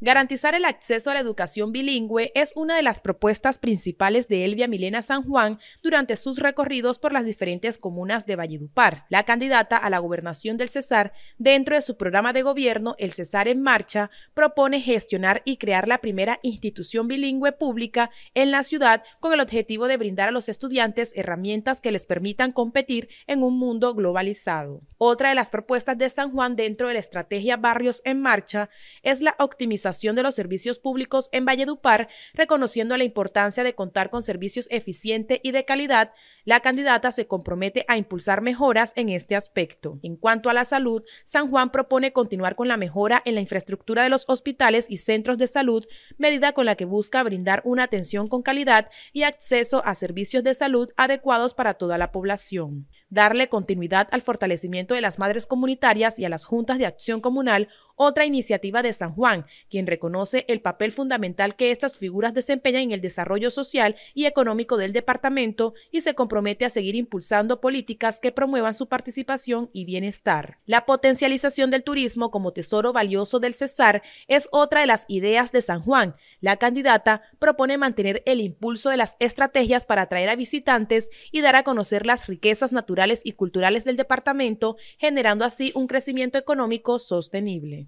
Garantizar el acceso a la educación bilingüe es una de las propuestas principales de Elvia Milena San Juan durante sus recorridos por las diferentes comunas de Valledupar. La candidata a la gobernación del Cesar, dentro de su programa de gobierno El Cesar en Marcha, propone gestionar y crear la primera institución bilingüe pública en la ciudad con el objetivo de brindar a los estudiantes herramientas que les permitan competir en un mundo globalizado. Otra de las propuestas de San Juan dentro de la estrategia Barrios en Marcha es la optimización de los servicios públicos en Valledupar, reconociendo la importancia de contar con servicios eficientes y de calidad, la candidata se compromete a impulsar mejoras en este aspecto. En cuanto a la salud, San Juan propone continuar con la mejora en la infraestructura de los hospitales y centros de salud, medida con la que busca brindar una atención con calidad y acceso a servicios de salud adecuados para toda la población darle continuidad al fortalecimiento de las madres comunitarias y a las juntas de acción comunal, otra iniciativa de San Juan, quien reconoce el papel fundamental que estas figuras desempeñan en el desarrollo social y económico del departamento y se compromete a seguir impulsando políticas que promuevan su participación y bienestar. La potencialización del turismo como tesoro valioso del Cesar es otra de las ideas de San Juan. La candidata propone mantener el impulso de las estrategias para atraer a visitantes y dar a conocer las riquezas naturales y culturales del departamento, generando así un crecimiento económico sostenible.